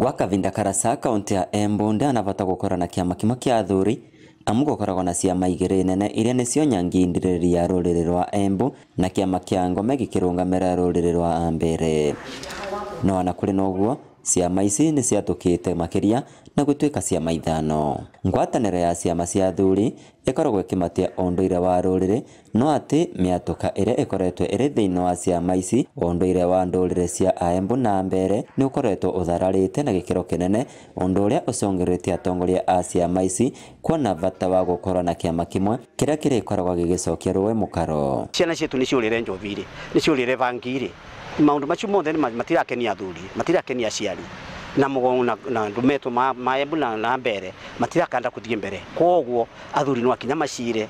gwa kavinda karasa kaunti ya embunda na bata gukora na kiama kimwe kia athuri amu gukoragwo na ciama igiri nene iria nicio nyangindĩrĩri ya rũrĩrĩ rwa embu na kiama kia ngome gĩkĩrũngamĩra rũrĩrĩ rwa ambere no ona kũrĩ na ũguo ciama ici nä ciatũkĩte makĩria na gũtuĩka ciama ithano ngwatanĩro ya ciama cia athuri ĩkoragwo ĩkĩmatia ire wa rũrĩrĩ no atĩ mĩatũka ĩrĩa ĩkoretwo ĩrĩ thĩinĩ wa ciama ici ũndũire wa ndũrĩrĩ cia aembu na mbere nĩ ũkoretwo ũthararĩte na gĩkĩro kĩnene ũndũ ũrĩa ũcũngĩrĩtie atongoria a ciama ici kuona bata wa gũkorwo na kĩama kĩmwe kĩrĩa kĩrĩkoragwo gĩgĩcokia rũĩ mũkaro ciana ciitũ nĩ ciũrĩre njovi-rĩ nĩ ciũrĩre bangi-rĩ maundu macio mothe matirakenia athuri matirakenia aciari na mugongo na, na ma, maembu na, na mbere matirakanda kuthie mbere koguo athuri no akinya macire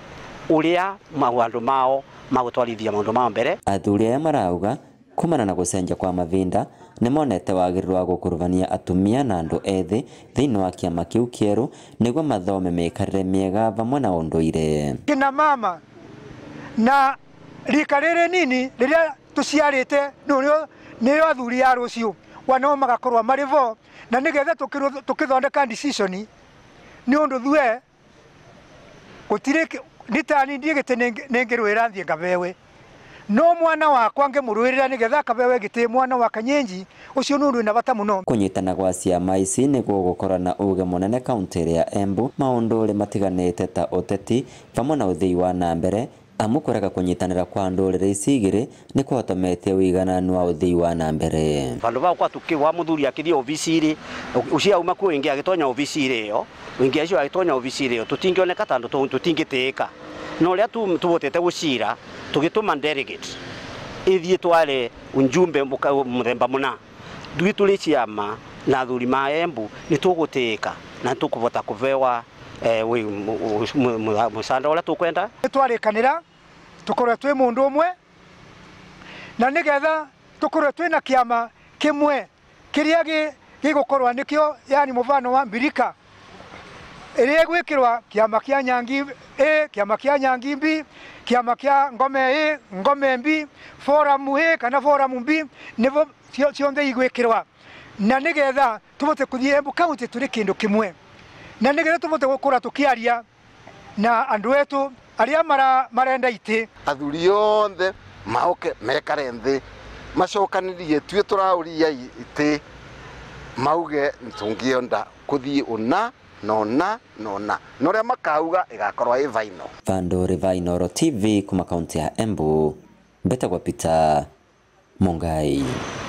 uria mawandu mao magutwarithia maundu mao mbere athuri aya marauga kumana na gucenjia kwa mavinda nä monete wagĩrĩru wa gũkuruvania atumia na andũ ethĩ thĩinĩ wa kiama kiu kieru nĩguo mathome mĩikarĩre miega vamwe na ũndũire kina mama na rika rĩrĩ nini rĩrĩa tuciarite niyo athuri a rucio wanao magakorwa mari vo na nigetha tukithondeka decision ni undu thue gutire nitani ndie gite ningirwira nthie ngabewe no mwana wakwa ngimurwirira nigetha akabewe gite mwana wa kanyenji ucio ni undu na bata muno kunyitana gwa ciama ici niguo gukora na uge munene kaunti ya embu maundu ri matiganite ta uteti pamwe na uthii wa na mbere amukoraga kunyitanira kwa ndurire icigire ni kuhotometie wigananu wa uthii wa na mbere vandu vau kwatukiwa muthuri akithie obiciri ucio auma kuo wingi agitonya obiciri iyo wingi acio agitonya obiciri iyo tutingioneka tandu tutingitiika no ria tuvotete gucira tugituma delegate ithie tware njumbe muthemba muna thuĩ tũrĩ ciama na athuri ma Embu ni tũgũtĩĩka na tũkũbota kũbewa eh, we, ũrĩa tũkwenda nĩ twarĩkanĩra tukorwe twi mundu umwe na nigetha tukorwe twi na kiama kimwe kiria gigukorwa nikio yani muvano wa mbirika iria igwikirwa kiama kia nyangi a kiama kia nyangi mbi kiama kia ngome e ngome mbi forum a kana forum mbi nivo ciothe igwikirwa na nigetha tuvote kuthie embu kaunti turi kindu kimwe na nigetha tuvote gukura tukiaria na andu wetu aria mara marenda iti athuri othe maoke mekare nthi macokanirie tue turauria iti mauge ntungionda kuthii una nona nona na uria makauga igakorwa i vaino vandore vainoro tv kuma kaunti ya embu mbetagwa pita mongai